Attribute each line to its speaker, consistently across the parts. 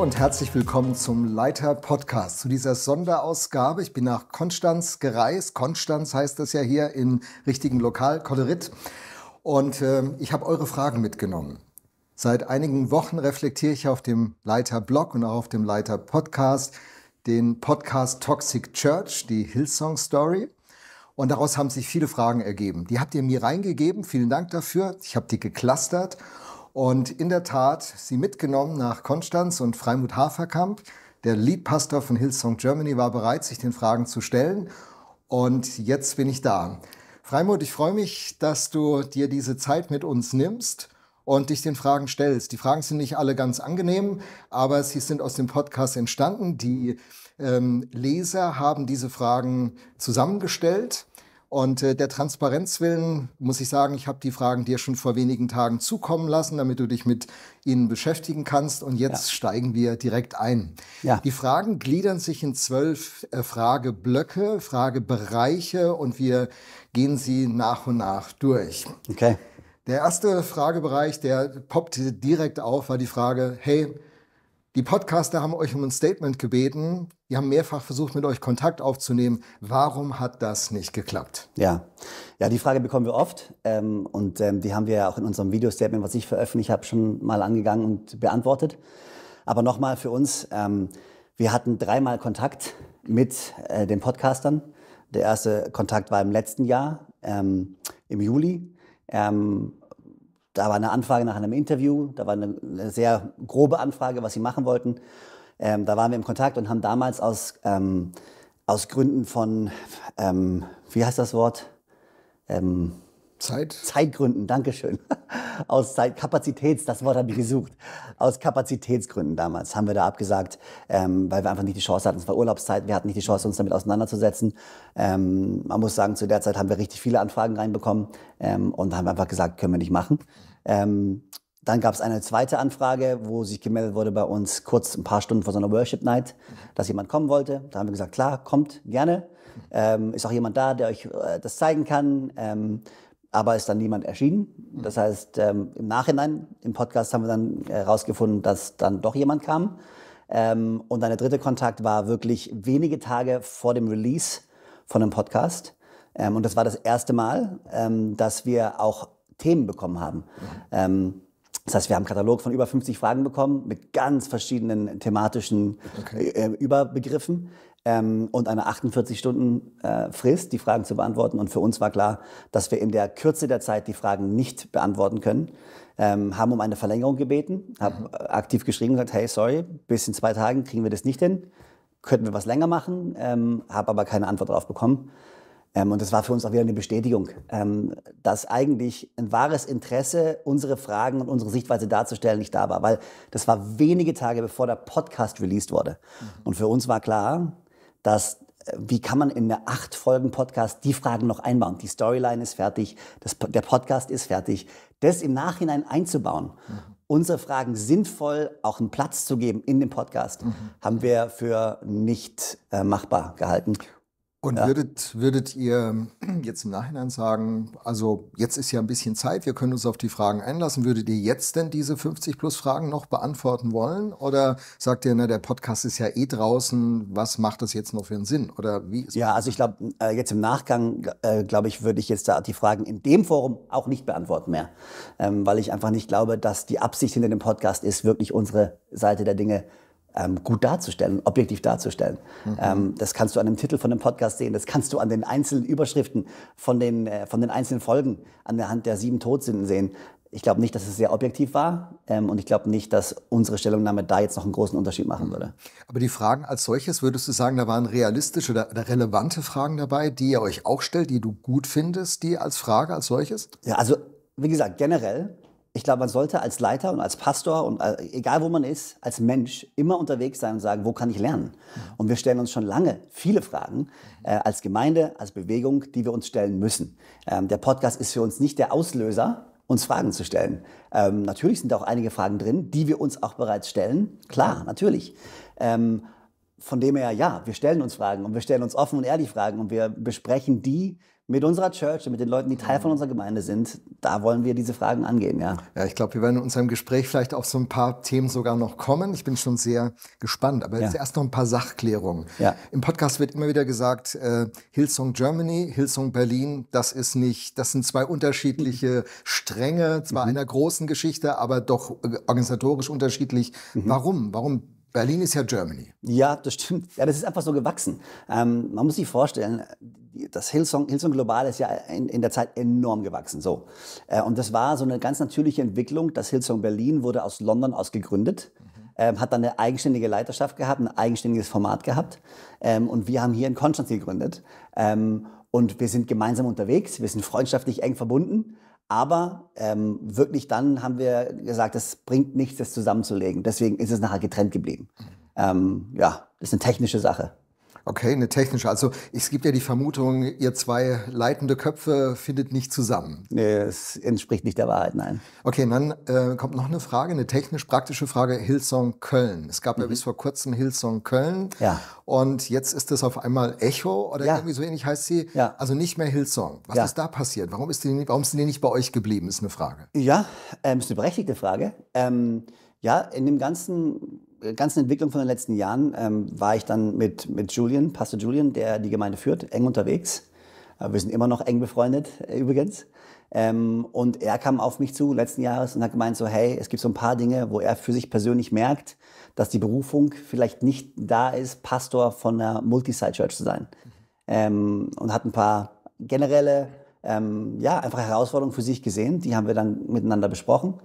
Speaker 1: und herzlich willkommen zum Leiter Podcast, zu dieser Sonderausgabe. Ich bin nach Konstanz gereist. Konstanz heißt das ja hier im richtigen Lokal, Kollerit. Und äh, ich habe eure Fragen mitgenommen. Seit einigen Wochen reflektiere ich auf dem Leiter Blog und auch auf dem Leiter Podcast den Podcast Toxic Church, die Hillsong Story. Und daraus haben sich viele Fragen ergeben. Die habt ihr mir reingegeben. Vielen Dank dafür. Ich habe die geclustert und in der Tat sie mitgenommen nach Konstanz und Freimut Haferkamp. Der Leadpastor von Hillsong Germany war bereit, sich den Fragen zu stellen und jetzt bin ich da. Freimut, ich freue mich, dass du dir diese Zeit mit uns nimmst und dich den Fragen stellst. Die Fragen sind nicht alle ganz angenehm, aber sie sind aus dem Podcast entstanden. Die ähm, Leser haben diese Fragen zusammengestellt und äh, der Transparenz willen muss ich sagen, ich habe die Fragen dir schon vor wenigen Tagen zukommen lassen, damit du dich mit ihnen beschäftigen kannst. Und jetzt ja. steigen wir direkt ein. Ja. Die Fragen gliedern sich in zwölf äh, Frageblöcke, Fragebereiche und wir gehen sie nach und nach durch. Okay. Der erste Fragebereich, der poppte direkt auf, war die Frage, hey, die Podcaster haben euch um ein Statement gebeten. Die haben mehrfach versucht, mit euch Kontakt aufzunehmen. Warum hat das nicht geklappt? Ja, ja die
Speaker 2: Frage bekommen wir oft. Ähm, und ähm, die haben wir ja auch in unserem Video-Statement, was ich veröffentlicht habe, schon mal angegangen und beantwortet. Aber nochmal für uns, ähm, wir hatten dreimal Kontakt mit äh, den Podcastern. Der erste Kontakt war im letzten Jahr, ähm, im Juli. Ähm, da war eine Anfrage nach einem Interview, da war eine sehr grobe Anfrage, was sie machen wollten. Ähm, da waren wir im Kontakt und haben damals aus, ähm, aus Gründen von, ähm, wie heißt das Wort? Ähm, Zeit? Zeitgründen, Dankeschön. Aus Zeit, Kapazitäts, das Wort habe ich gesucht. Aus Kapazitätsgründen damals haben wir da abgesagt, ähm, weil wir einfach nicht die Chance hatten. Es war Urlaubszeit, wir hatten nicht die Chance, uns damit auseinanderzusetzen. Ähm, man muss sagen, zu der Zeit haben wir richtig viele Anfragen reinbekommen ähm, und haben einfach gesagt, können wir nicht machen. Ähm, dann gab es eine zweite Anfrage, wo sich gemeldet wurde bei uns kurz ein paar Stunden vor so einer Worship Night, dass jemand kommen wollte. Da haben wir gesagt, klar, kommt gerne. Ähm, ist auch jemand da, der euch äh, das zeigen kann. Ähm, aber ist dann niemand erschienen. Mhm. Das heißt, ähm, im Nachhinein, im Podcast haben wir dann herausgefunden, äh, dass dann doch jemand kam. Ähm, und dann der dritte Kontakt war wirklich wenige Tage vor dem Release von einem Podcast. Ähm, und das war das erste Mal, ähm, dass wir auch Themen bekommen haben. Mhm. Das heißt, wir haben einen Katalog von über 50 Fragen bekommen mit ganz verschiedenen thematischen okay. Äh, äh, Überbegriffen, ähm, und eine 48-Stunden-Frist, äh, die Fragen zu beantworten. Und für uns war klar, dass wir in der Kürze der Zeit die Fragen nicht beantworten können. Ähm, haben um eine Verlängerung gebeten, haben mhm. aktiv geschrieben und gesagt, hey, sorry, bis in zwei Tagen kriegen wir das nicht hin, könnten wir was länger machen, ähm, habe aber keine Antwort darauf bekommen. Ähm, und das war für uns auch wieder eine Bestätigung, ähm, dass eigentlich ein wahres Interesse, unsere Fragen und unsere Sichtweise darzustellen, nicht da war. Weil das war wenige Tage bevor der Podcast released wurde. Mhm. Und für uns war klar, dass äh, wie kann man in einer acht Folgen Podcast die Fragen noch einbauen? Die Storyline ist fertig, das, der Podcast ist fertig. Das im Nachhinein einzubauen, mhm. unsere Fragen sinnvoll auch einen Platz zu geben in dem Podcast, mhm. haben wir für nicht äh, machbar gehalten.
Speaker 1: Und ja. würdet, würdet ihr jetzt im Nachhinein sagen, also jetzt ist ja ein bisschen Zeit, wir können uns auf die Fragen einlassen. Würdet ihr jetzt denn diese 50 plus Fragen noch beantworten wollen? Oder sagt ihr, na, der Podcast ist ja eh draußen, was macht das jetzt noch für einen Sinn? Oder wie ist Ja, also ich glaube, äh, jetzt im Nachgang, äh, glaube ich, würde ich jetzt da die
Speaker 2: Fragen in dem Forum auch nicht beantworten mehr. Ähm, weil ich einfach nicht glaube, dass die Absicht hinter dem Podcast ist, wirklich unsere Seite der Dinge ähm, gut darzustellen, objektiv darzustellen. Mhm. Ähm, das kannst du an dem Titel von dem Podcast sehen, das kannst du an den einzelnen Überschriften von den, äh, von den einzelnen Folgen an der Hand der sieben Todsünden sehen. Ich glaube nicht, dass es sehr objektiv war ähm, und ich glaube nicht, dass unsere Stellungnahme da jetzt noch einen großen Unterschied machen mhm. würde.
Speaker 1: Aber die Fragen als solches, würdest du sagen, da waren realistische oder, oder relevante Fragen dabei, die ihr euch auch stellt, die du gut findest, die als Frage als solches? Ja, also wie gesagt, generell ich glaube, man sollte als Leiter und als Pastor
Speaker 2: und äh, egal wo man ist, als Mensch immer unterwegs sein und sagen, wo kann ich lernen? Mhm. Und wir stellen uns schon lange viele Fragen äh, als Gemeinde, als Bewegung, die wir uns stellen müssen. Ähm, der Podcast ist für uns nicht der Auslöser, uns Fragen zu stellen. Ähm, natürlich sind auch einige Fragen drin, die wir uns auch bereits stellen. Klar, natürlich. Ähm, von dem her, ja, wir stellen uns Fragen und wir stellen uns offen und ehrlich Fragen und wir besprechen die mit unserer Church, mit den Leuten, die Teil
Speaker 1: von mhm. unserer Gemeinde sind, da wollen wir diese Fragen angehen, ja. Ja, ich glaube, wir werden in unserem Gespräch vielleicht auf so ein paar Themen sogar noch kommen. Ich bin schon sehr gespannt, aber jetzt ja. erst noch ein paar Sachklärungen. Ja. Im Podcast wird immer wieder gesagt, äh, Hillsong Germany, Hillsong Berlin, das ist nicht, das sind zwei unterschiedliche mhm. Stränge, zwar mhm. einer großen Geschichte, aber doch äh, organisatorisch unterschiedlich. Mhm. Warum? Warum Berlin ist ja Germany. Ja, das stimmt. Ja, das ist einfach so
Speaker 2: gewachsen. Ähm, man muss sich vorstellen, das Hillsong, Hillsong Global ist ja in, in der Zeit enorm gewachsen. So. Äh, und das war so eine ganz natürliche Entwicklung. Das Hillsong Berlin wurde aus London aus gegründet. Ähm, hat dann eine eigenständige Leiterschaft gehabt, ein eigenständiges Format gehabt. Ähm, und wir haben hier in Konstanz gegründet. Ähm, und wir sind gemeinsam unterwegs, wir sind freundschaftlich eng verbunden. Aber ähm, wirklich dann haben wir gesagt, es bringt nichts, das
Speaker 1: zusammenzulegen. Deswegen ist es nachher getrennt geblieben. Mhm. Ähm, ja, das ist eine technische Sache. Okay, eine technische. Also es gibt ja die Vermutung, ihr zwei leitende Köpfe findet nicht zusammen. Nee, es entspricht nicht der Wahrheit, nein. Okay, dann äh, kommt noch eine Frage, eine technisch-praktische Frage, Hillsong Köln. Es gab mhm. ja bis vor kurzem Hillsong Köln. Ja. Und jetzt ist das auf einmal Echo oder ja. irgendwie so ähnlich heißt sie. Ja. Also nicht mehr Hillsong. Was ja. ist da passiert? Warum, ist die, warum sind die nicht bei euch geblieben, ist eine Frage. Ja, ähm, ist eine berechtigte Frage. Ähm,
Speaker 2: ja, in dem ganzen ganzen Entwicklung von den letzten Jahren ähm, war ich dann mit, mit Julian, Pastor Julian, der die Gemeinde führt, eng unterwegs. Äh, wir sind immer noch eng befreundet, äh, übrigens. Ähm, und er kam auf mich zu letzten Jahres und hat gemeint so, hey, es gibt so ein paar Dinge, wo er für sich persönlich merkt, dass die Berufung vielleicht nicht da ist, Pastor von einer Multisite Church zu sein. Mhm. Ähm, und hat ein paar generelle, ähm, ja, einfach Herausforderungen für sich gesehen. Die haben wir dann miteinander besprochen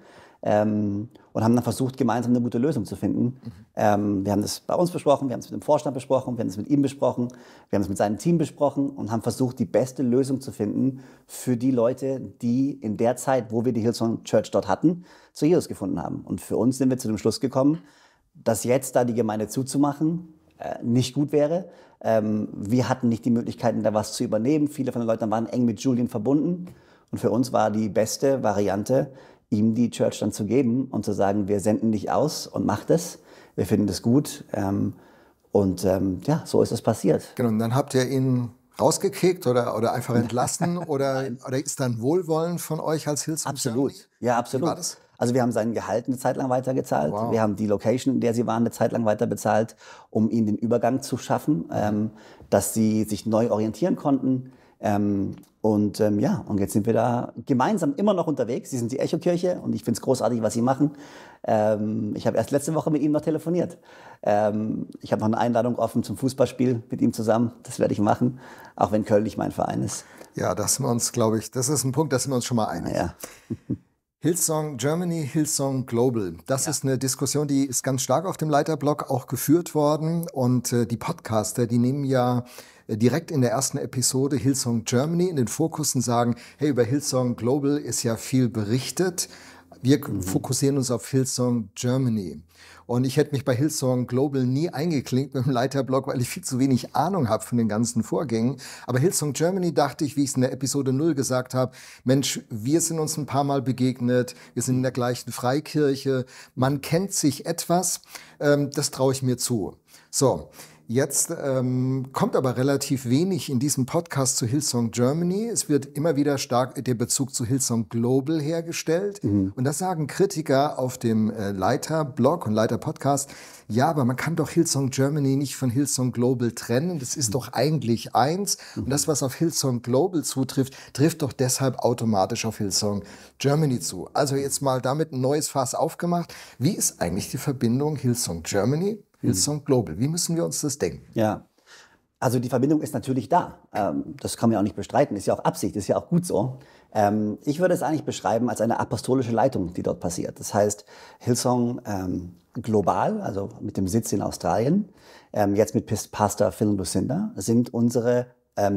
Speaker 2: ähm, und haben dann versucht, gemeinsam eine gute Lösung zu finden. Mhm. Ähm, wir haben das bei uns besprochen, wir haben es mit dem Vorstand besprochen, wir haben es mit ihm besprochen, wir haben es mit seinem Team besprochen und haben versucht, die beste Lösung zu finden für die Leute, die in der Zeit, wo wir die Hillsong Church dort hatten, zu Jesus gefunden haben. Und für uns sind wir zu dem Schluss gekommen, dass jetzt da die Gemeinde zuzumachen äh, nicht gut wäre. Ähm, wir hatten nicht die Möglichkeiten, da was zu übernehmen. Viele von den Leuten waren eng mit Julien verbunden. Und für uns war die beste Variante, ihm die Church dann zu geben und zu sagen, wir senden dich aus und mach das, wir finden das gut. Ähm, und ähm, ja, so ist es
Speaker 1: passiert. Genau, und dann habt ihr ihn rausgekickt oder, oder einfach entlassen oder, oder ist dann Wohlwollen von euch als Hilfs? Absolut, ja, absolut. Wie war das? Also wir haben seinen Gehalt eine Zeit lang
Speaker 2: weitergezahlt. Wow. Wir haben die Location, in der sie waren, eine Zeit lang weiterbezahlt, um ihnen den Übergang zu schaffen, mhm. ähm, dass sie sich neu orientieren konnten. Ähm, und ähm, ja, und jetzt sind wir da gemeinsam immer noch unterwegs. Sie sind die Echo-Kirche und ich finde es großartig, was Sie machen. Ähm, ich habe erst letzte Woche mit Ihnen noch telefoniert. Ähm, ich habe noch eine Einladung offen zum Fußballspiel
Speaker 1: mit ihm zusammen. Das werde ich machen, auch wenn Köln nicht mein Verein ist. Ja, das sind wir uns, glaube ich, das ist ein Punkt, da sind wir uns schon mal einig. Ja. Hillsong Germany, Hillsong Global. Das ja. ist eine Diskussion, die ist ganz stark auf dem Leiterblock auch geführt worden. Und äh, die Podcaster, die nehmen ja direkt in der ersten Episode Hillsong Germany in den Fokus und sagen, hey, über Hillsong Global ist ja viel berichtet. Wir mhm. fokussieren uns auf Hillsong Germany. Und ich hätte mich bei Hillsong Global nie eingeklinkt mit dem Leiterblog, weil ich viel zu wenig Ahnung habe von den ganzen Vorgängen. Aber Hillsong Germany dachte ich, wie ich es in der Episode 0 gesagt habe, Mensch, wir sind uns ein paar Mal begegnet, wir sind in der gleichen Freikirche, man kennt sich etwas, ähm, das traue ich mir zu. So, Jetzt ähm, kommt aber relativ wenig in diesem Podcast zu Hillsong Germany. Es wird immer wieder stark der Bezug zu Hillsong Global hergestellt. Mhm. Und das sagen Kritiker auf dem äh, Leiter-Blog und Leiter-Podcast. Ja, aber man kann doch Hillsong Germany nicht von Hillsong Global trennen. Das ist mhm. doch eigentlich eins. Mhm. Und das, was auf Hillsong Global zutrifft, trifft doch deshalb automatisch auf Hillsong Germany zu. Also jetzt mal damit ein neues Fass aufgemacht. Wie ist eigentlich die Verbindung Hillsong Germany Hillsong hm. Global. Wie müssen wir uns das denken? Ja.
Speaker 2: Also die Verbindung ist natürlich da. Ähm, das kann man ja auch nicht bestreiten. Ist ja auch Absicht, ist ja auch gut so. Ähm, ich würde es eigentlich beschreiben als eine apostolische Leitung, die dort passiert. Das heißt, Hillsong ähm, global, also mit dem Sitz in Australien, jetzt mit Pastor Phil und Lucinda, sind unsere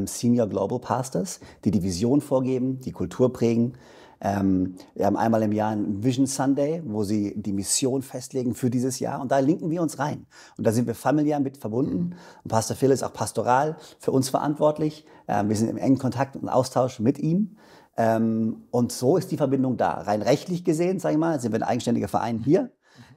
Speaker 2: Senior Global Pastors, die die Vision vorgeben, die Kultur prägen ähm, wir haben einmal im Jahr einen Vision Sunday, wo sie die Mission festlegen für dieses Jahr. Und da linken wir uns rein. Und da sind wir familiär mit verbunden. Mhm. Und Pastor Phil ist auch pastoral für uns verantwortlich. Ähm, wir sind im engen Kontakt und Austausch mit ihm. Ähm, und so ist die Verbindung da. Rein rechtlich gesehen, sage ich mal, sind wir ein eigenständiger Verein mhm. hier. Mhm.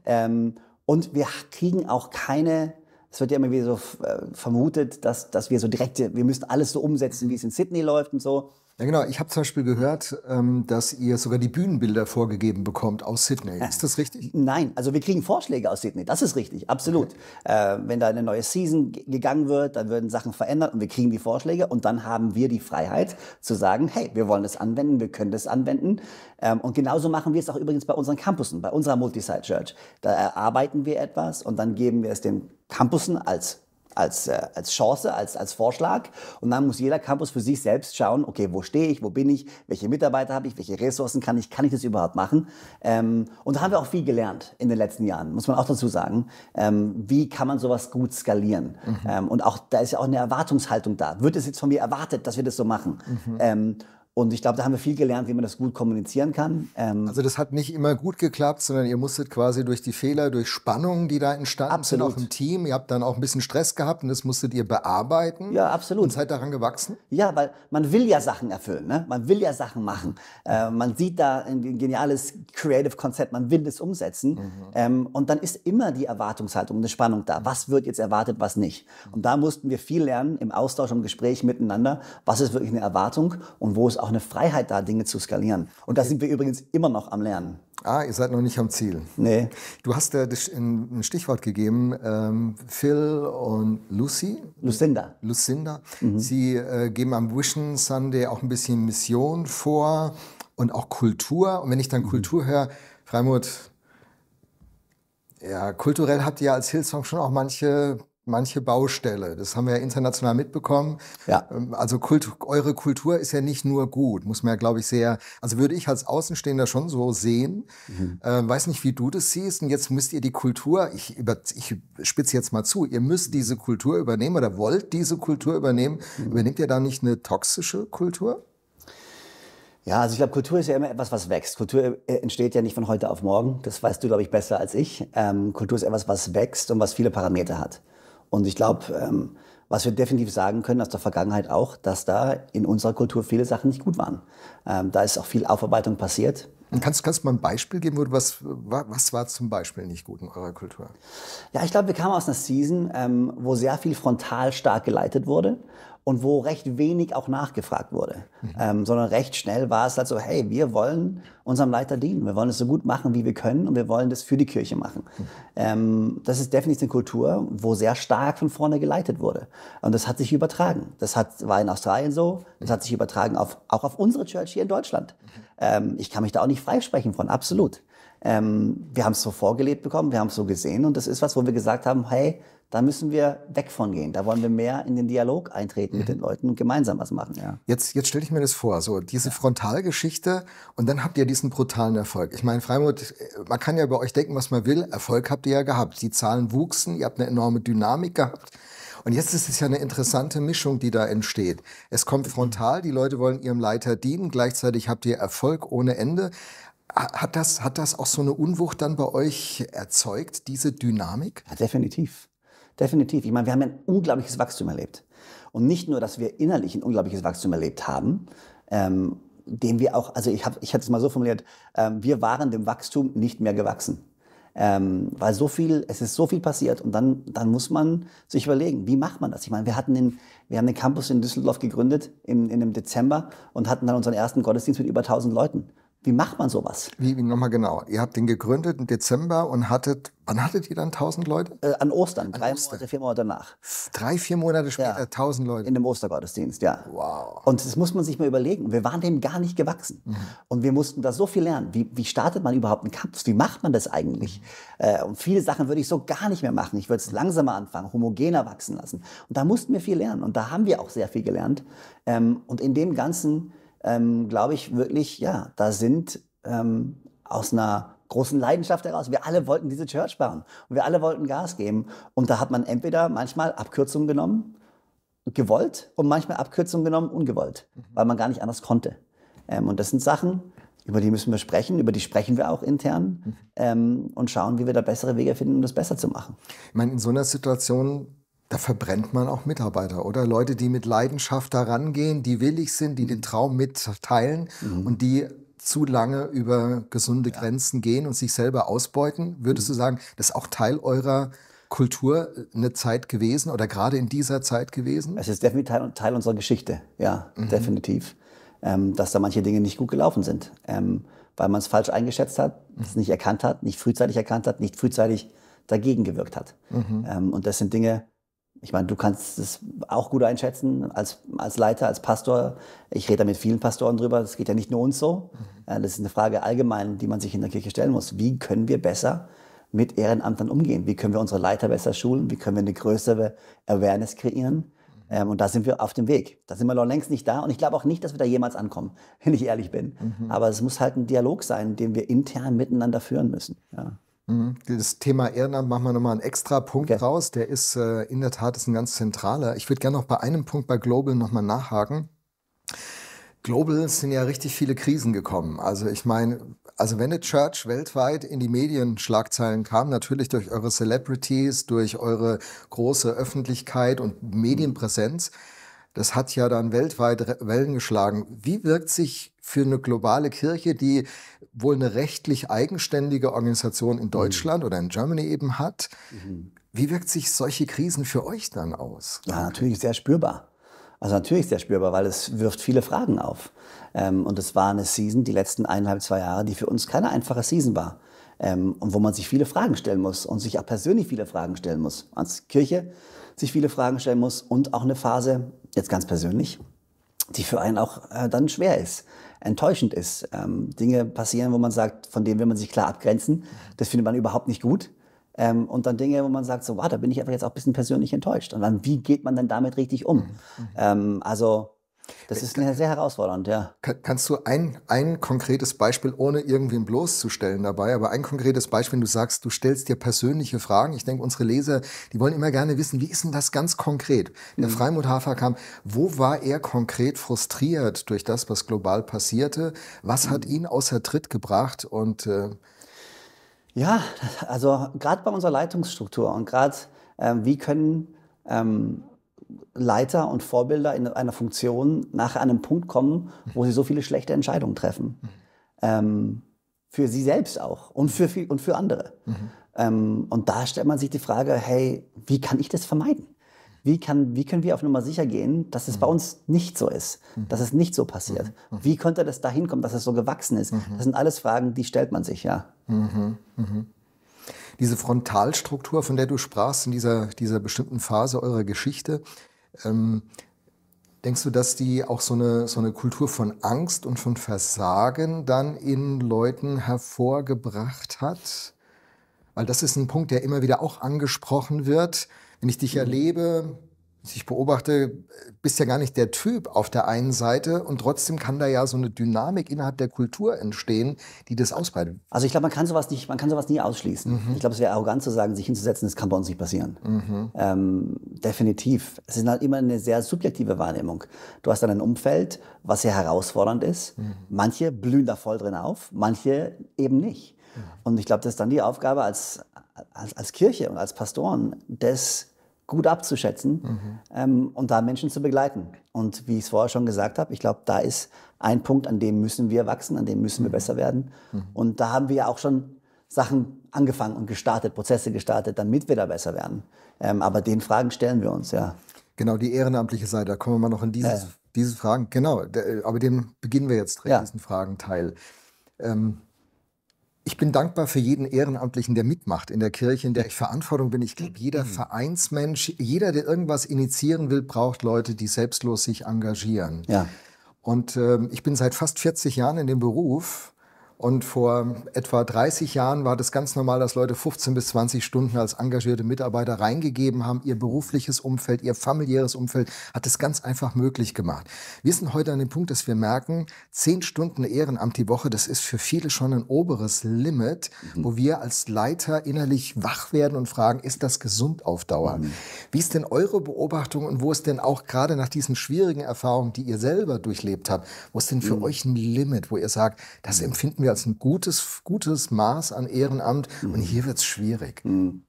Speaker 2: Ähm, und wir kriegen auch keine es wird ja immer wieder so äh, vermutet, dass, dass wir so direkte, wir müssen alles so umsetzen, wie es in Sydney läuft und so.
Speaker 1: Ja genau, ich habe zum Beispiel gehört, ähm, dass ihr sogar die Bühnenbilder vorgegeben bekommt aus Sydney. Äh, ist
Speaker 2: das richtig? Nein, also wir kriegen Vorschläge aus Sydney, das ist richtig, absolut. Okay. Äh, wenn da eine neue Season gegangen wird, dann würden Sachen verändert und wir kriegen die Vorschläge und dann haben wir die Freiheit zu sagen, hey, wir wollen das anwenden, wir können das anwenden. Ähm, und genauso machen wir es auch übrigens bei unseren Campussen, bei unserer Multisite Church. Da erarbeiten wir etwas und dann geben wir es den Campussen als als, äh, als Chance, als, als Vorschlag. Und dann muss jeder Campus für sich selbst schauen, okay, wo stehe ich, wo bin ich, welche Mitarbeiter habe ich, welche Ressourcen kann ich, kann ich das überhaupt machen? Ähm, und da haben wir auch viel gelernt in den letzten Jahren, muss man auch dazu sagen. Ähm, wie kann man sowas gut skalieren? Mhm. Ähm, und auch da ist ja auch eine Erwartungshaltung da. Wird es jetzt von mir erwartet, dass wir das so machen? Mhm. Ähm, und ich glaube, da haben wir viel
Speaker 1: gelernt, wie man das gut kommunizieren kann. Ähm also das hat nicht immer gut geklappt, sondern ihr musstet quasi durch die Fehler, durch Spannungen, die da entstanden absolut. sind, auch im Team. Ihr habt dann auch ein bisschen Stress gehabt und das musstet ihr bearbeiten. Ja, absolut. Und seid daran gewachsen? Ja, weil man will ja Sachen erfüllen, ne? man will ja Sachen
Speaker 2: machen. Äh, man sieht da ein geniales Creative Konzept, man will es umsetzen. Mhm. Ähm, und dann ist immer die Erwartungshaltung, eine Spannung da. Was wird jetzt erwartet, was nicht? Und da mussten wir viel lernen im Austausch, im Gespräch miteinander. Was ist wirklich eine Erwartung und wo ist auch eine Freiheit da, Dinge
Speaker 1: zu skalieren. Und da
Speaker 2: sind wir übrigens immer noch am Lernen.
Speaker 1: Ah, ihr seid noch nicht am Ziel. Nee. Du hast ein Stichwort gegeben, ähm, Phil und Lucy. Lucinda. Lucinda. Mhm. Sie äh, geben am Vision Sunday auch ein bisschen Mission vor und auch Kultur. Und wenn ich dann mhm. Kultur höre, Freimut, ja, kulturell habt ihr als Hillsong schon auch manche manche Baustelle. Das haben wir ja international mitbekommen. Ja. Ähm, also Kult, eure Kultur ist ja nicht nur gut, muss man ja, glaube ich, sehr, also würde ich als Außenstehender schon so sehen. Mhm. Äh, weiß nicht, wie du das siehst. Und jetzt müsst ihr die Kultur, ich, über, ich spitze jetzt mal zu, ihr müsst diese Kultur übernehmen oder wollt diese Kultur übernehmen. Mhm. Übernehmt ihr da nicht eine toxische Kultur?
Speaker 2: Ja, also ich glaube, Kultur ist ja immer etwas, was wächst. Kultur äh, entsteht ja nicht von heute auf morgen. Das weißt du, glaube ich, besser als ich. Ähm, Kultur ist etwas, was wächst und was viele Parameter hat. Und ich glaube, ähm, was wir definitiv sagen können aus der Vergangenheit auch, dass da in unserer Kultur viele Sachen nicht gut waren. Ähm, da ist auch viel Aufarbeitung passiert. kannst, kannst du mal ein Beispiel geben, was, was war zum Beispiel nicht gut in
Speaker 1: eurer Kultur?
Speaker 2: Ja, ich glaube, wir kamen aus einer Season, ähm, wo sehr viel frontal stark geleitet wurde und wo recht wenig auch nachgefragt wurde, mhm. ähm, sondern recht schnell war es halt so, hey, wir wollen unserem Leiter dienen, wir wollen es so gut machen, wie wir können und wir wollen das für die Kirche machen. Mhm. Ähm, das ist definitiv eine Kultur, wo sehr stark von vorne geleitet wurde und das hat sich übertragen. Das hat, war in Australien so, das hat sich übertragen auf, auch auf unsere Church hier in Deutschland. Mhm. Ähm, ich kann mich da auch nicht freisprechen von, absolut. Ähm, wir haben es so vorgelebt bekommen, wir haben es so gesehen und das ist was, wo wir gesagt haben, hey, da müssen wir weg von gehen. Da wollen wir mehr in
Speaker 1: den Dialog eintreten mhm. mit den Leuten und gemeinsam was machen. Ja. Jetzt, jetzt stelle ich mir das vor, so diese ja. Frontalgeschichte und dann habt ihr diesen brutalen Erfolg. Ich meine, Freimut, man kann ja bei euch denken, was man will. Erfolg habt ihr ja gehabt. Die Zahlen wuchsen, ihr habt eine enorme Dynamik gehabt. Und jetzt ist es ja eine interessante Mischung, die da entsteht. Es kommt mhm. frontal, die Leute wollen ihrem Leiter dienen, gleichzeitig habt ihr Erfolg ohne Ende. Hat das, hat das auch so eine Unwucht dann bei euch erzeugt, diese Dynamik? Ja, definitiv. Definitiv. Ich meine, wir haben ein unglaubliches Wachstum erlebt.
Speaker 2: Und nicht nur, dass wir innerlich ein unglaubliches Wachstum erlebt haben, ähm, dem wir auch, also ich, hab, ich hatte es mal so formuliert, ähm, wir waren dem Wachstum nicht mehr gewachsen. Ähm, weil so viel, es ist so viel passiert und dann, dann muss man sich überlegen, wie macht man das? Ich meine, wir hatten den, wir haben den Campus in Düsseldorf gegründet in, in im Dezember und hatten dann unseren ersten Gottesdienst mit über
Speaker 1: 1000 Leuten. Wie macht man sowas? Wie, wie nochmal genau? Ihr habt den gegründet im Dezember und hattet, wann hattet ihr dann 1000 Leute? Äh, an Ostern, an drei Ostern. Monate, vier Monate danach. Drei, vier Monate später
Speaker 2: ja. 1000 Leute? In dem Ostergottesdienst, ja. Wow. Und das muss man sich mal überlegen. Wir waren dem gar nicht gewachsen. Mhm. Und wir mussten da so viel lernen. Wie, wie startet man überhaupt einen Kampf? Wie macht man das eigentlich? Mhm. Äh, und viele Sachen würde ich so gar nicht mehr machen. Ich würde es mhm. langsamer anfangen, homogener wachsen lassen. Und da mussten wir viel lernen. Und da haben wir auch sehr viel gelernt. Ähm, und in dem Ganzen ähm, glaube ich wirklich, ja, da sind ähm, aus einer großen Leidenschaft heraus. Wir alle wollten diese Church bauen und wir alle wollten Gas geben. Und da hat man entweder manchmal Abkürzungen genommen, gewollt, und manchmal Abkürzungen genommen, ungewollt, mhm. weil man gar nicht anders konnte. Ähm, und das sind Sachen, über die müssen wir sprechen, über die sprechen wir auch intern mhm. ähm, und schauen, wie wir da
Speaker 1: bessere Wege finden, um das besser zu machen. Ich meine, in so einer Situation da verbrennt man auch Mitarbeiter, oder? Leute, die mit Leidenschaft daran gehen, die willig sind, die den Traum mitteilen mhm. und die zu lange über gesunde ja. Grenzen gehen und sich selber ausbeuten. Würdest mhm. du sagen, das ist auch Teil eurer Kultur äh, eine Zeit gewesen oder gerade in dieser Zeit gewesen? Es ist definitiv Teil, Teil unserer Geschichte,
Speaker 2: ja, mhm. definitiv. Ähm, dass da manche Dinge nicht gut gelaufen sind, ähm, weil man es falsch eingeschätzt hat, mhm. es nicht erkannt hat, nicht frühzeitig erkannt hat, nicht frühzeitig dagegen gewirkt hat. Mhm. Ähm, und das sind Dinge, ich meine, du kannst es auch gut einschätzen als, als Leiter, als Pastor. Ich rede da mit vielen Pastoren drüber. Das geht ja nicht nur uns so. Mhm. Äh, das ist eine Frage allgemein, die man sich in der Kirche stellen muss. Wie können wir besser mit Ehrenamtern umgehen? Wie können wir unsere Leiter besser schulen? Wie können wir eine größere Awareness kreieren? Mhm. Ähm, und da sind wir auf dem Weg. Da sind wir noch längst nicht da. Und ich glaube auch nicht, dass wir da jemals ankommen, wenn ich ehrlich bin.
Speaker 1: Mhm. Aber es muss halt ein Dialog sein, den wir intern miteinander führen müssen. Ja. Mhm. Das Thema Ehrenamt machen wir nochmal einen extra Punkt okay. raus. Der ist äh, in der Tat ist ein ganz zentraler. Ich würde gerne noch bei einem Punkt bei Global nochmal nachhaken. Global sind ja richtig viele Krisen gekommen. Also ich meine, also wenn eine Church weltweit in die Medienschlagzeilen kam, natürlich durch eure Celebrities, durch eure große Öffentlichkeit und mhm. Medienpräsenz, mhm das hat ja dann weltweit Wellen geschlagen. Wie wirkt sich für eine globale Kirche, die wohl eine rechtlich eigenständige Organisation in mhm. Deutschland mhm. oder in Germany eben hat, mhm. wie wirkt sich solche Krisen für euch dann aus? Ja, natürlich sehr
Speaker 2: spürbar. Also natürlich sehr spürbar, weil es wirft viele Fragen auf. Ähm, und es war eine Season, die letzten eineinhalb, zwei Jahre, die für uns keine einfache Season war. Ähm, und wo man sich viele Fragen stellen muss und sich auch persönlich viele Fragen stellen muss. Als Kirche sich viele Fragen stellen muss und auch eine Phase jetzt ganz persönlich, die für einen auch äh, dann schwer ist, enttäuschend ist. Ähm, Dinge passieren, wo man sagt, von denen will man sich klar abgrenzen, das findet man überhaupt nicht gut. Ähm, und dann Dinge, wo man sagt, so, wow, da bin ich einfach jetzt auch ein bisschen persönlich enttäuscht. Und dann, wie geht man denn damit richtig
Speaker 1: um? Mhm. Ähm, also das äh, ist sehr herausfordernd, ja. Kannst du ein, ein konkretes Beispiel, ohne irgendwen bloßzustellen dabei, aber ein konkretes Beispiel, wenn du sagst, du stellst dir persönliche Fragen. Ich denke, unsere Leser, die wollen immer gerne wissen, wie ist denn das ganz konkret? Der mhm. Freimut Hafer kam, wo war er konkret frustriert durch das, was global passierte? Was mhm. hat ihn außer Tritt gebracht? Und äh ja, also
Speaker 2: gerade bei unserer Leitungsstruktur und gerade ähm, wie können ähm, Leiter und Vorbilder in einer Funktion nach einem Punkt kommen, wo sie so viele schlechte Entscheidungen treffen. Ähm, für sie selbst auch und für, und für andere. Mhm. Ähm, und da stellt man sich die Frage, hey, wie kann ich das vermeiden? Wie, kann, wie können wir auf Nummer sicher gehen, dass es mhm. bei uns nicht so ist, dass es nicht so passiert? Wie könnte das dahin kommen, dass es so gewachsen ist? Das sind alles Fragen, die stellt man sich, ja.
Speaker 1: Mhm, mhm diese Frontalstruktur, von der du sprachst, in dieser, dieser bestimmten Phase eurer Geschichte, ähm, denkst du, dass die auch so eine, so eine Kultur von Angst und von Versagen dann in Leuten hervorgebracht hat? Weil das ist ein Punkt, der immer wieder auch angesprochen wird. Wenn ich dich mhm. erlebe, ich beobachte, bist ja gar nicht der Typ auf der einen Seite und trotzdem kann da ja so eine Dynamik innerhalb der Kultur entstehen, die das ausbreitet. Also ich glaube, man kann sowas nicht, man kann sowas nie ausschließen. Mhm. Ich glaube, es wäre
Speaker 2: arrogant zu sagen, sich hinzusetzen, das kann bei uns nicht passieren. Mhm. Ähm, definitiv. Es ist halt immer eine sehr subjektive Wahrnehmung. Du hast dann ein Umfeld, was sehr herausfordernd ist. Mhm. Manche blühen da voll drin auf, manche eben nicht. Mhm. Und ich glaube, das ist dann die Aufgabe als, als, als Kirche und als Pastoren, das gut abzuschätzen mhm. ähm, und da Menschen zu begleiten. Und wie ich es vorher schon gesagt habe, ich glaube, da ist ein Punkt, an dem müssen wir wachsen, an dem müssen mhm. wir besser werden. Mhm. Und da haben wir ja auch schon Sachen angefangen und gestartet, Prozesse gestartet, damit wir da besser werden. Ähm, aber den Fragen stellen wir uns, ja. Genau, die
Speaker 1: ehrenamtliche Seite, da kommen wir mal noch in dieses, ja. diese Fragen. Genau, der, aber dem beginnen wir jetzt direkt, ja. diesen Fragenteil. Ähm, ich bin dankbar für jeden Ehrenamtlichen, der mitmacht in der Kirche, in der ich Verantwortung bin. Ich glaube, jeder mhm. Vereinsmensch, jeder, der irgendwas initiieren will, braucht Leute, die selbstlos sich engagieren. Ja. Und ähm, ich bin seit fast 40 Jahren in dem Beruf und vor etwa 30 Jahren war das ganz normal, dass Leute 15 bis 20 Stunden als engagierte Mitarbeiter reingegeben haben. Ihr berufliches Umfeld, ihr familiäres Umfeld hat es ganz einfach möglich gemacht. Wir sind heute an dem Punkt, dass wir merken, 10 Stunden Ehrenamt die Woche, das ist für viele schon ein oberes Limit, mhm. wo wir als Leiter innerlich wach werden und fragen, ist das gesund auf Dauer? Mhm. Wie ist denn eure Beobachtung und wo ist denn auch gerade nach diesen schwierigen Erfahrungen, die ihr selber durchlebt habt, wo ist denn für mhm. euch ein Limit, wo ihr sagt, das mhm. empfinden wir als ein gutes, gutes Maß an Ehrenamt. Mhm. Und hier wird es schwierig.
Speaker 2: Mhm.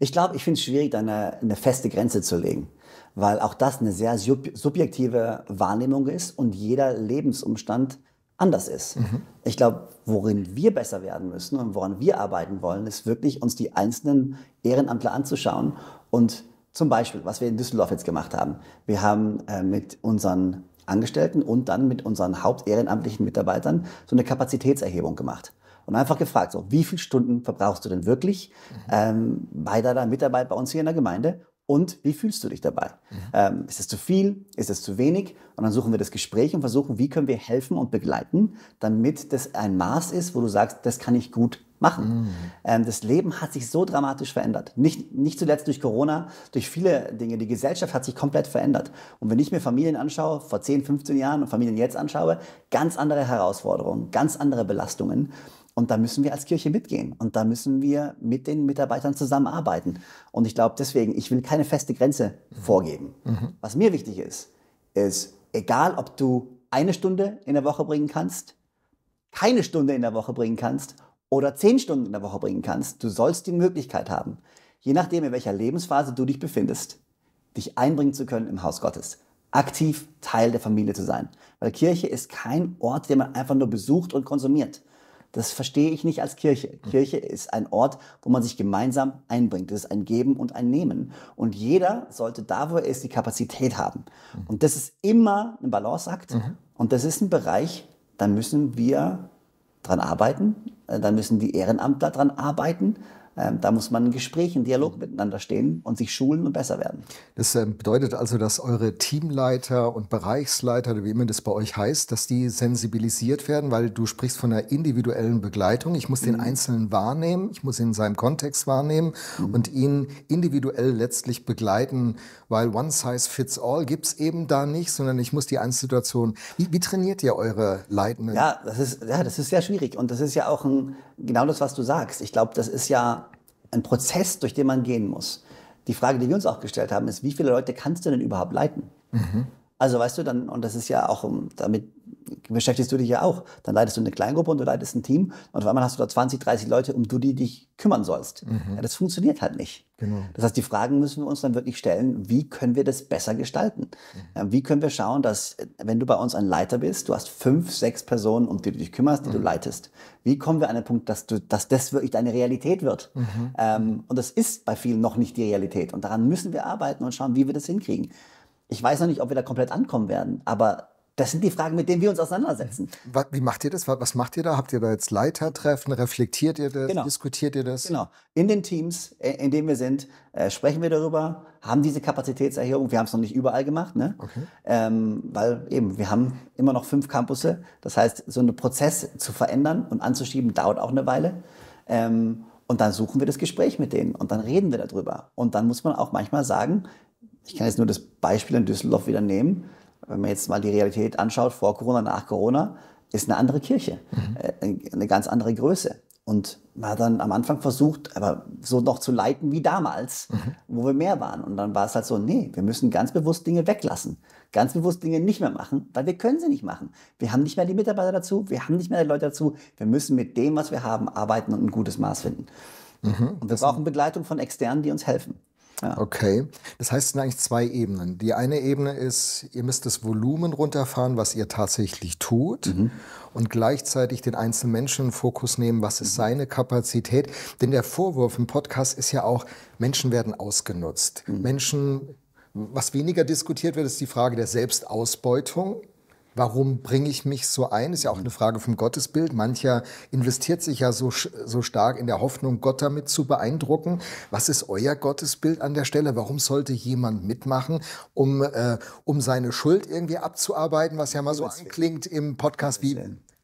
Speaker 2: Ich glaube, ich finde es schwierig, eine, eine feste Grenze zu legen, weil auch das eine sehr sub subjektive Wahrnehmung ist und jeder Lebensumstand anders ist. Mhm. Ich glaube, worin wir besser werden müssen und woran wir arbeiten wollen, ist wirklich uns die einzelnen Ehrenamtler anzuschauen und zum Beispiel, was wir in Düsseldorf jetzt gemacht haben. Wir haben äh, mit unseren Angestellten und dann mit unseren hauptehrenamtlichen Mitarbeitern so eine Kapazitätserhebung gemacht und einfach gefragt, so, wie viele Stunden verbrauchst du denn wirklich mhm. ähm, bei deiner Mitarbeit bei uns hier in der Gemeinde und wie fühlst du dich dabei? Mhm. Ähm, ist es zu viel? Ist es zu wenig? Und dann suchen wir das Gespräch und versuchen, wie können wir helfen und begleiten, damit das ein Maß ist, wo du sagst, das kann ich gut machen. Mhm. Ähm, das Leben hat sich so dramatisch verändert. Nicht, nicht zuletzt durch Corona, durch viele Dinge. Die Gesellschaft hat sich komplett verändert. Und wenn ich mir Familien anschaue, vor 10, 15 Jahren und Familien jetzt anschaue, ganz andere Herausforderungen, ganz andere Belastungen. Und da müssen wir als Kirche mitgehen. Und da müssen wir mit den Mitarbeitern zusammenarbeiten. Und ich glaube deswegen, ich will keine feste Grenze mhm. vorgeben. Mhm. Was mir wichtig ist, ist, egal ob du eine Stunde in der Woche bringen kannst, keine Stunde in der Woche bringen kannst oder zehn Stunden in der Woche bringen kannst. Du sollst die Möglichkeit haben, je nachdem, in welcher Lebensphase du dich befindest, dich einbringen zu können im Haus Gottes. Aktiv Teil der Familie zu sein. Weil Kirche ist kein Ort, den man einfach nur besucht und konsumiert. Das verstehe ich nicht als Kirche. Hm. Kirche ist ein Ort, wo man sich gemeinsam einbringt. Das ist ein Geben und ein Nehmen. Und jeder sollte da, wo er ist, die Kapazität haben. Hm. Und das ist immer ein Balanceakt. Mhm. Und das ist ein Bereich, da müssen wir dran arbeiten, äh, dann müssen die Ehrenamtler dran arbeiten, ähm, da muss man ein Gespräch, ein Dialog mhm. miteinander stehen und sich schulen und besser werden.
Speaker 1: Das ähm, bedeutet also, dass eure Teamleiter und Bereichsleiter, oder wie immer das bei euch heißt, dass die sensibilisiert werden, weil du sprichst von einer individuellen Begleitung. Ich muss mhm. den Einzelnen wahrnehmen, ich muss ihn in seinem Kontext wahrnehmen mhm. und ihn individuell letztlich begleiten, weil One Size Fits All gibt es eben da nicht, sondern ich muss die Einzelsituation. Wie, wie trainiert ihr eure Leitenden? Ja, das ist,
Speaker 2: ja, das ist sehr schwierig und das ist ja auch ein genau das, was du sagst. Ich glaube, das ist ja ein Prozess, durch den man gehen muss. Die Frage, die wir uns auch gestellt haben, ist, wie viele Leute kannst du denn überhaupt leiten? Mhm. Also weißt du, dann, und das ist ja auch, ähm, damit beschäftigst du dich ja auch. Dann leitest du eine Kleingruppe und du leitest ein Team und auf einmal hast du da 20, 30 Leute, um du die dich kümmern sollst. Mhm. Ja, das funktioniert halt nicht. Genau. Das heißt, die Fragen müssen wir uns dann wirklich stellen, wie können wir das besser gestalten? Mhm. Wie können wir schauen, dass, wenn du bei uns ein Leiter bist, du hast fünf, sechs Personen, um die du dich kümmerst, die mhm. du leitest. Wie kommen wir an den Punkt, dass, du, dass das wirklich deine Realität wird? Mhm. Ähm, und das ist bei vielen noch nicht die Realität. Und daran müssen wir arbeiten und schauen, wie wir das hinkriegen. Ich weiß
Speaker 1: noch nicht, ob wir da komplett ankommen werden, aber das sind die Fragen, mit denen wir uns auseinandersetzen. Wie macht ihr das? Was macht ihr da? Habt ihr da jetzt Leitertreffen? Reflektiert ihr das? Genau. Diskutiert ihr das? Genau. In den Teams,
Speaker 2: in denen wir sind, äh, sprechen wir darüber, haben diese Kapazitätserhöhung. Wir haben es noch nicht überall gemacht, ne? okay. Ähm, weil eben, wir haben immer noch fünf Campusse. Das heißt, so einen Prozess zu verändern und anzuschieben, dauert auch eine Weile. Ähm, und dann suchen wir das Gespräch mit denen und dann reden wir darüber. Und dann muss man auch manchmal sagen, ich kann jetzt nur das Beispiel in Düsseldorf wieder nehmen. Wenn man jetzt mal die Realität anschaut, vor Corona, nach Corona, ist eine andere Kirche, mhm. Äh, eine ganz andere Größe. Und man hat dann am Anfang versucht, aber so noch zu leiten wie damals, mhm. wo wir mehr waren. Und dann war es halt so, nee, wir müssen ganz bewusst Dinge weglassen, ganz bewusst Dinge nicht mehr machen, weil wir können sie nicht machen. Wir haben nicht mehr die Mitarbeiter dazu, wir haben nicht mehr die Leute dazu. Wir müssen mit dem, was wir haben, arbeiten und ein gutes Maß finden. Mhm. Und wir das brauchen
Speaker 1: Begleitung von Externen, die uns helfen. Ja. Okay. Das heißt, es sind eigentlich zwei Ebenen. Die eine Ebene ist, ihr müsst das Volumen runterfahren, was ihr tatsächlich tut. Mhm. Und gleichzeitig den einzelnen Menschen in den Fokus nehmen, was ist mhm. seine Kapazität. Denn der Vorwurf im Podcast ist ja auch, Menschen werden ausgenutzt. Mhm. Menschen was weniger diskutiert wird, ist die Frage der Selbstausbeutung. Warum bringe ich mich so ein? Ist ja auch eine Frage vom Gottesbild. Mancher investiert sich ja so, so stark in der Hoffnung, Gott damit zu beeindrucken. Was ist euer Gottesbild an der Stelle? Warum sollte jemand mitmachen, um, äh, um seine Schuld irgendwie abzuarbeiten, was ja mal so anklingt im Podcast? Wie,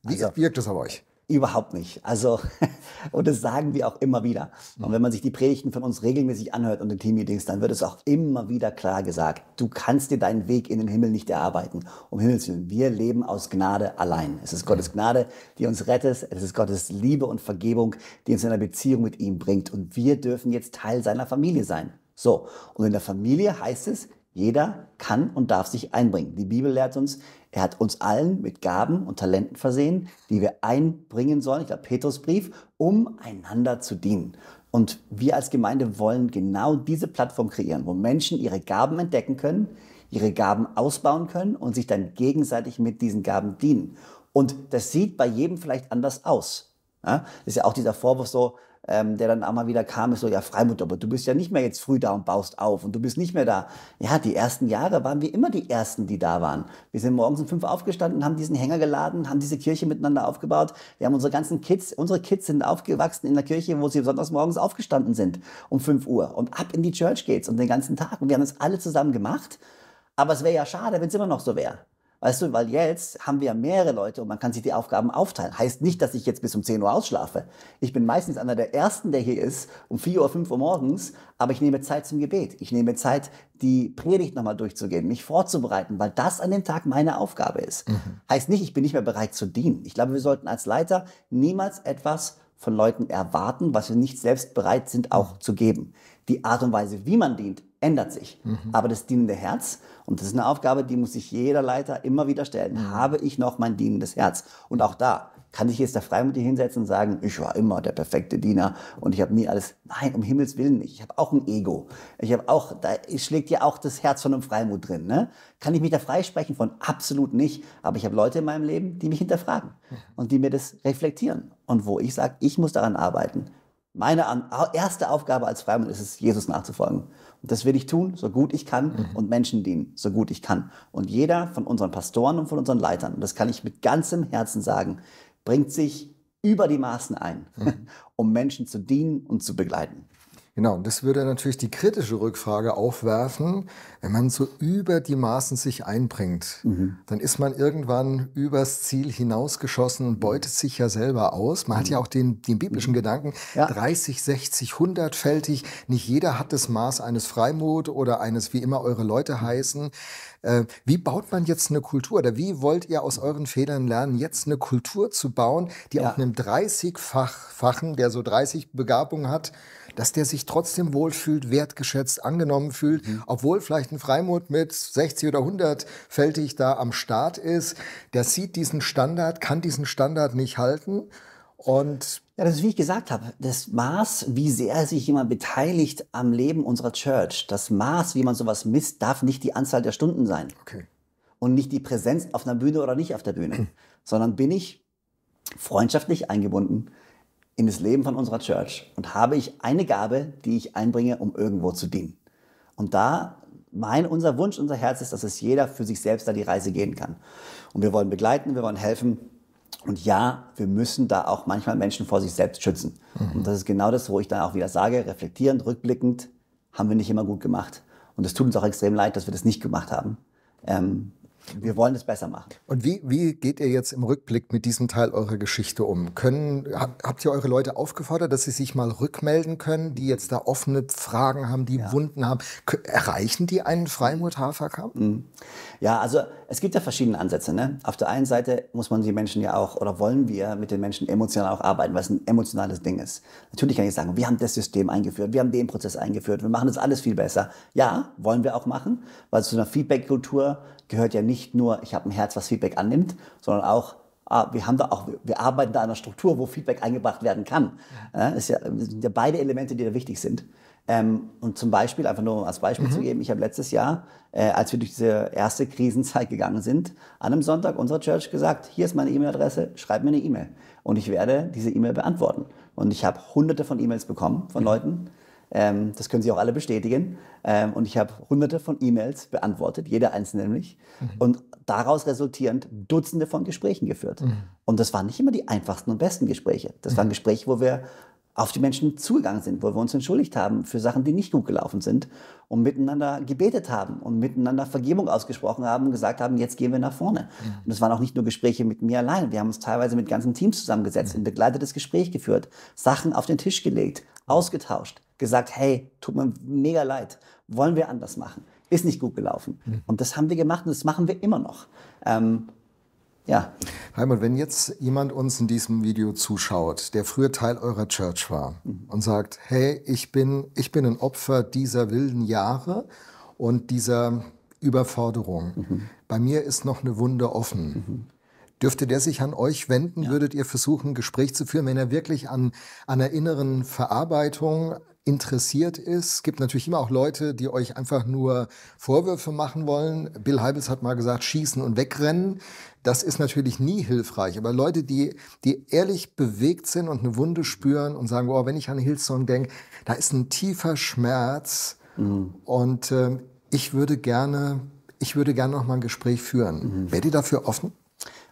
Speaker 1: wie also wirkt das auf euch? Überhaupt nicht. Also, und das sagen wir auch immer wieder. Mhm. Und wenn man sich die
Speaker 2: Predigten von uns regelmäßig anhört und den Teammeetings, dann wird es auch immer wieder klar gesagt, du kannst dir deinen Weg in den Himmel nicht erarbeiten. Um Himmels Willen, wir leben aus Gnade allein. Es ist Gottes mhm. Gnade, die uns rettet. Es ist Gottes Liebe und Vergebung, die uns in einer Beziehung mit ihm bringt. Und wir dürfen jetzt Teil seiner Familie sein. So, und in der Familie heißt es, jeder kann und darf sich einbringen. Die Bibel lehrt uns, er hat uns allen mit Gaben und Talenten versehen, die wir einbringen sollen, ich glaube Petrusbrief, um einander zu dienen. Und wir als Gemeinde wollen genau diese Plattform kreieren, wo Menschen ihre Gaben entdecken können, ihre Gaben ausbauen können und sich dann gegenseitig mit diesen Gaben dienen. Und das sieht bei jedem vielleicht anders aus. Ja, das ist ja auch dieser Vorwurf so, ähm, der dann auch mal wieder kam, ist so, ja Freimut, aber du bist ja nicht mehr jetzt früh da und baust auf und du bist nicht mehr da. Ja, die ersten Jahre waren wir immer die Ersten, die da waren. Wir sind morgens um fünf aufgestanden, haben diesen Hänger geladen, haben diese Kirche miteinander aufgebaut. Wir haben unsere ganzen Kids, unsere Kids sind aufgewachsen in der Kirche, wo sie besonders morgens aufgestanden sind um fünf Uhr und ab in die Church geht's und den ganzen Tag. Und wir haben das alle zusammen gemacht. Aber es wäre ja schade, wenn es immer noch so wäre. Weißt du, weil jetzt haben wir mehrere Leute und man kann sich die Aufgaben aufteilen. Heißt nicht, dass ich jetzt bis um 10 Uhr ausschlafe. Ich bin meistens einer der Ersten, der hier ist, um 4 Uhr, 5 Uhr morgens, aber ich nehme Zeit zum Gebet. Ich nehme Zeit, die Predigt nochmal durchzugehen, mich vorzubereiten, weil das an dem Tag meine Aufgabe ist. Mhm. Heißt nicht, ich bin nicht mehr bereit zu dienen. Ich glaube, wir sollten als Leiter niemals etwas von Leuten erwarten, was wir nicht selbst bereit sind auch mhm. zu geben. Die Art und Weise, wie man dient, ändert sich. Mhm. Aber das dienende Herz und das ist eine Aufgabe, die muss sich jeder Leiter immer wieder stellen. Mhm. Habe ich noch mein dienendes Herz? Und auch da kann ich jetzt da freimütig hinsetzen und sagen, ich war immer der perfekte Diener und ich habe nie alles. Nein, um Himmels Willen nicht. Ich habe auch ein Ego. Ich habe auch, da schlägt ja auch das Herz von einem Freimut drin. Ne? Kann ich mich da freisprechen von? Absolut nicht. Aber ich habe Leute in meinem Leben, die mich hinterfragen und die mir das reflektieren. Und wo ich sage, ich muss daran arbeiten. Meine erste Aufgabe als Freimann ist es, Jesus nachzufolgen. Und das will ich tun, so gut ich kann mhm. und Menschen dienen, so gut ich kann. Und jeder von unseren Pastoren und von unseren Leitern, und das kann ich mit ganzem Herzen sagen,
Speaker 1: bringt sich über die Maßen ein, mhm. um Menschen zu dienen und zu begleiten. Genau, und das würde natürlich die kritische Rückfrage aufwerfen, wenn man so über die Maßen sich einbringt. Mhm. Dann ist man irgendwann übers Ziel hinausgeschossen und beutet sich ja selber aus. Man mhm. hat ja auch den, den biblischen mhm. Gedanken, ja. 30, 60, 100-fältig. Nicht jeder hat das Maß eines Freimut oder eines, wie immer eure Leute mhm. heißen. Äh, wie baut man jetzt eine Kultur oder wie wollt ihr aus euren Fehlern lernen, jetzt eine Kultur zu bauen, die ja. auch einem 30-fachen, der so 30 Begabungen hat, dass der sich trotzdem wohlfühlt, wertgeschätzt, angenommen fühlt, mhm. obwohl vielleicht ein Freimut mit 60 oder 100 fältig da am Start ist, der sieht diesen Standard, kann diesen Standard nicht halten und ja, das ist, wie ich gesagt habe, das Maß, wie sehr sich jemand
Speaker 2: beteiligt am Leben unserer Church, das Maß, wie man sowas misst, darf nicht die Anzahl der Stunden sein. Okay. Und nicht die Präsenz auf einer Bühne oder nicht auf der Bühne, sondern bin ich freundschaftlich eingebunden in das Leben von unserer Church und habe ich eine Gabe, die ich einbringe, um irgendwo zu dienen. Und da mein, unser Wunsch, unser Herz ist, dass es jeder für sich selbst da die Reise gehen kann. Und wir wollen begleiten, wir wollen helfen, und ja, wir müssen da auch manchmal Menschen vor sich selbst schützen. Mhm. Und das ist genau das, wo ich dann auch wieder sage, reflektierend, rückblickend, haben wir nicht immer gut gemacht. Und es tut uns auch extrem leid, dass wir das nicht gemacht haben. Ähm, wir wollen es besser machen.
Speaker 1: Und wie, wie geht ihr jetzt im Rückblick mit diesem Teil eurer Geschichte um? Können, habt ihr eure Leute aufgefordert, dass sie sich mal rückmelden können, die jetzt da offene Fragen haben, die ja. Wunden haben? Erreichen die einen Freimut-Haferkamp?
Speaker 2: Mhm. Ja, also es gibt ja verschiedene Ansätze. Ne? Auf der einen Seite muss man die Menschen ja auch oder wollen wir mit den Menschen emotional auch arbeiten, weil es ein emotionales Ding ist. Natürlich kann ich sagen, wir haben das System eingeführt, wir haben den Prozess eingeführt, wir machen das alles viel besser. Ja, wollen wir auch machen, weil zu einer Feedback-Kultur gehört ja nicht nur, ich habe ein Herz, was Feedback annimmt, sondern auch, ah, wir haben da auch, wir arbeiten da an einer Struktur, wo Feedback eingebracht werden kann. Ja, das sind ja beide Elemente, die da wichtig sind. Ähm, und zum Beispiel, einfach nur um als Beispiel mhm. zu geben, ich habe letztes Jahr, äh, als wir durch diese erste Krisenzeit gegangen sind, an einem Sonntag unserer Church gesagt, hier ist meine E-Mail-Adresse, schreib mir eine E-Mail. Und ich werde diese E-Mail beantworten. Und ich habe hunderte von E-Mails bekommen von mhm. Leuten. Ähm, das können Sie auch alle bestätigen. Ähm, und ich habe hunderte von E-Mails beantwortet, jeder einzelne nämlich. Mhm. Und daraus resultierend Dutzende von Gesprächen geführt. Mhm. Und das waren nicht immer die einfachsten und besten Gespräche. Das mhm. waren Gespräche, wo wir auf die Menschen zugegangen sind, wo wir uns entschuldigt haben für Sachen, die nicht gut gelaufen sind und miteinander gebetet haben und miteinander Vergebung ausgesprochen haben und gesagt haben, jetzt gehen wir nach vorne. Ja. Und es waren auch nicht nur Gespräche mit mir allein, wir haben uns teilweise mit ganzen Teams zusammengesetzt, ja. ein begleitetes Gespräch geführt, Sachen auf den Tisch gelegt, ausgetauscht, gesagt, hey, tut mir mega leid, wollen wir anders machen, ist nicht gut gelaufen. Ja. Und das haben wir gemacht und das machen wir immer noch.
Speaker 1: Ähm, ja. Raimund, wenn jetzt jemand uns in diesem Video zuschaut, der früher Teil eurer Church war mhm. und sagt, hey, ich bin, ich bin ein Opfer dieser wilden Jahre und dieser Überforderung. Mhm. Bei mir ist noch eine Wunde offen. Mhm. Dürfte der sich an euch wenden? Ja. Würdet ihr versuchen, ein Gespräch zu führen, wenn er wirklich an, an einer inneren Verarbeitung, interessiert ist. Es gibt natürlich immer auch Leute, die euch einfach nur Vorwürfe machen wollen. Bill Heibels hat mal gesagt, schießen und wegrennen. Das ist natürlich nie hilfreich. Aber Leute, die, die ehrlich bewegt sind und eine Wunde spüren und sagen, oh, wenn ich an Hillsong denke, da ist ein tiefer Schmerz. Mhm. Und äh, ich würde gerne, ich würde gerne noch mal ein Gespräch führen. Mhm. Wärt ihr dafür offen?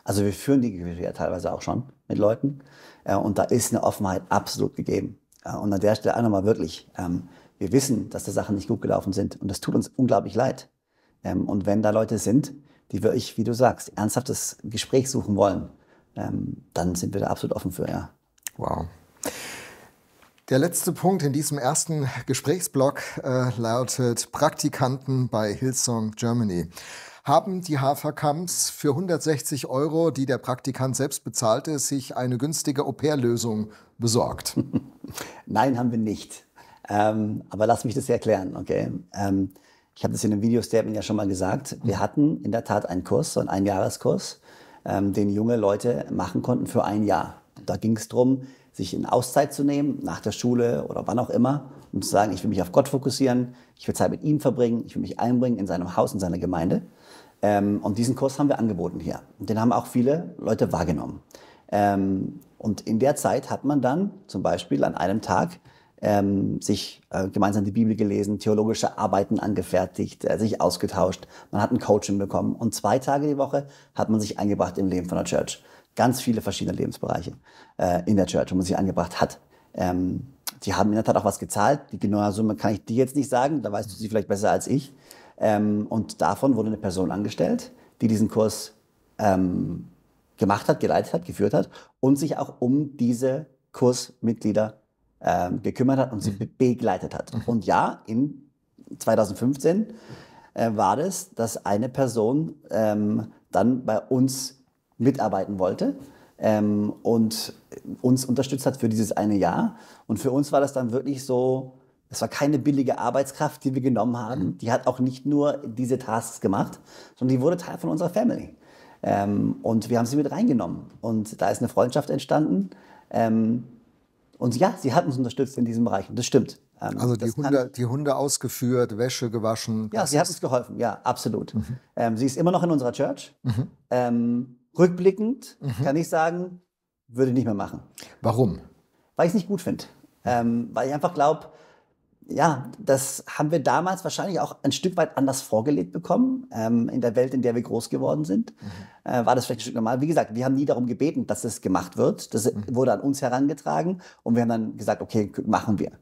Speaker 2: Also wir führen die Gespräche ja teilweise auch schon mit Leuten. Äh, und da ist eine Offenheit absolut gegeben. Äh, und an der Stelle auch nochmal wirklich, ähm, wir wissen, dass da Sachen nicht gut gelaufen sind und das tut uns unglaublich leid. Ähm, und wenn da Leute sind, die wirklich, wie du sagst, ernsthaftes Gespräch suchen wollen, ähm, dann sind wir
Speaker 1: da absolut offen für, ja. Wow. Der letzte Punkt in diesem ersten Gesprächsblock äh, lautet Praktikanten bei Hillsong Germany. Haben die Haferkamps für 160 Euro, die der Praktikant selbst bezahlte, sich eine günstige Au-pair-Lösung besorgt? Nein, haben wir nicht.
Speaker 2: Ähm, aber lass mich das erklären, okay? Ähm, ich habe das in einem Video-Statement ja schon mal gesagt. Wir hatten in der Tat einen Kurs, so einen Einjahreskurs, ähm, den junge Leute machen konnten für ein Jahr. Da ging es darum, sich in Auszeit zu nehmen, nach der Schule oder wann auch immer, um zu sagen, ich will mich auf Gott fokussieren, ich will Zeit mit ihm verbringen, ich will mich einbringen in seinem Haus, in seiner Gemeinde. Ähm, und diesen Kurs haben wir angeboten hier. Und den haben auch viele Leute wahrgenommen. Ähm, und in der Zeit hat man dann zum Beispiel an einem Tag ähm, sich äh, gemeinsam die Bibel gelesen, theologische Arbeiten angefertigt, äh, sich ausgetauscht. Man hat ein Coaching bekommen und zwei Tage die Woche hat man sich eingebracht im Leben von der Church. Ganz viele verschiedene Lebensbereiche äh, in der Church, wo man sich eingebracht hat. Ähm, die haben in der Tat auch was gezahlt. Die genaue Summe kann ich dir jetzt nicht sagen, da weißt du sie vielleicht besser als ich. Ähm, und davon wurde eine Person angestellt, die diesen Kurs ähm, gemacht hat, geleitet hat, geführt hat und sich auch um diese Kursmitglieder äh, gekümmert hat und sie mhm. be begleitet hat. Mhm. Und ja, in 2015 äh, war das, dass eine Person ähm, dann bei uns mitarbeiten wollte ähm, und uns unterstützt hat für dieses eine Jahr. Und für uns war das dann wirklich so, es war keine billige Arbeitskraft, die wir genommen haben. Mhm. Die hat auch nicht nur diese Tasks gemacht, sondern die wurde Teil von unserer Family. Ähm, und wir haben sie mit reingenommen. Und da ist eine Freundschaft entstanden. Ähm, und ja, sie hat uns unterstützt in diesem Bereich. Und das stimmt. Ähm, also die Hunde, kann, die Hunde ausgeführt, Wäsche gewaschen. Ja, sie hat uns geholfen. Ja, absolut. Mhm. Ähm, sie ist immer noch in unserer Church. Mhm. Ähm, rückblickend mhm. kann ich sagen, würde ich nicht mehr machen. Warum? Weil ich es nicht gut finde. Ähm, weil ich einfach glaube, ja, das haben wir damals wahrscheinlich auch ein Stück weit anders vorgelegt bekommen. Ähm, in der Welt, in der wir groß geworden sind, mhm. äh, war das vielleicht ein Stück normal. Wie gesagt, wir haben nie darum gebeten, dass es gemacht wird. Das mhm. wurde an uns herangetragen und wir haben dann gesagt, okay, machen wir.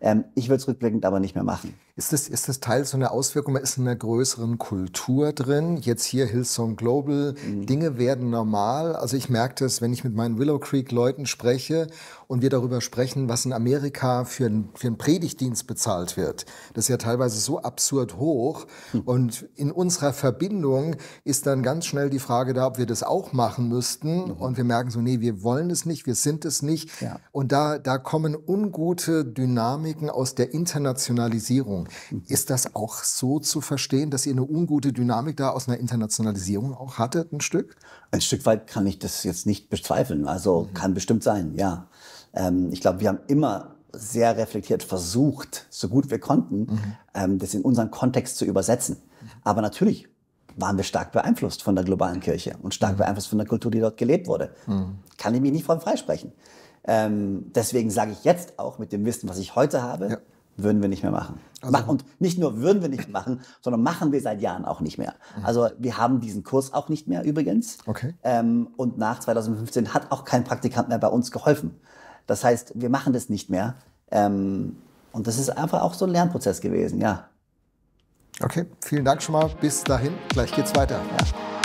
Speaker 2: Ähm, ich würde es rückblickend aber nicht mehr machen.
Speaker 1: Ist das, ist das Teil so einer Auswirkung? Man ist in einer größeren Kultur drin. Jetzt hier Hillsong Global. Mhm. Dinge werden normal. Also ich merke das, wenn ich mit meinen Willow Creek Leuten spreche und wir darüber sprechen, was in Amerika für, ein, für einen Predigtdienst bezahlt wird. Das ist ja teilweise so absurd hoch. Mhm. Und in unserer Verbindung ist dann ganz schnell die Frage da, ob wir das auch machen müssten. Mhm. Und wir merken so, nee, wir wollen es nicht, wir sind es nicht. Ja. Und da, da kommen ungute Dynamiken aus der Internationalisierung ist das auch so zu verstehen, dass ihr eine ungute Dynamik da aus einer Internationalisierung auch hattet, ein Stück? Ein Stück weit kann ich das jetzt nicht bezweifeln. Also mhm.
Speaker 2: kann bestimmt sein, ja. Ähm, ich glaube, wir haben immer sehr reflektiert versucht, so gut wir konnten, mhm. ähm, das in unseren Kontext zu übersetzen. Mhm. Aber natürlich waren wir stark beeinflusst von der globalen Kirche und stark mhm. beeinflusst von der Kultur, die dort gelebt wurde. Mhm. Kann ich mich nicht von freisprechen. Ähm, deswegen sage ich jetzt auch mit dem Wissen, was ich heute habe, ja würden wir nicht mehr machen. Also und nicht nur würden wir nicht machen, sondern machen wir seit Jahren auch nicht mehr. Mhm. Also wir haben diesen Kurs auch nicht mehr übrigens. Okay. Ähm, und nach 2015 hat auch kein Praktikant mehr bei uns geholfen. Das heißt, wir machen das nicht mehr. Ähm, und das ist einfach
Speaker 1: auch so ein Lernprozess gewesen, ja. Okay, vielen Dank schon mal. Bis dahin. Gleich geht's weiter. Ja.